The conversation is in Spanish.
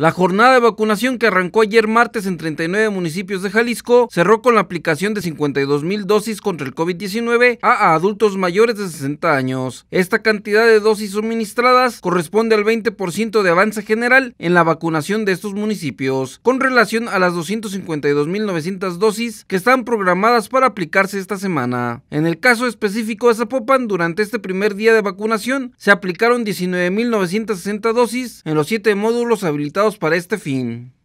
La jornada de vacunación que arrancó ayer martes en 39 municipios de Jalisco cerró con la aplicación de 52 mil dosis contra el COVID-19 a adultos mayores de 60 años. Esta cantidad de dosis suministradas corresponde al 20% de avance general en la vacunación de estos municipios, con relación a las 252 mil 900 dosis que están programadas para aplicarse esta semana. En el caso específico de Zapopan, durante este primer día de vacunación se aplicaron 19.960 dosis en los siete módulos habilitados para este fin.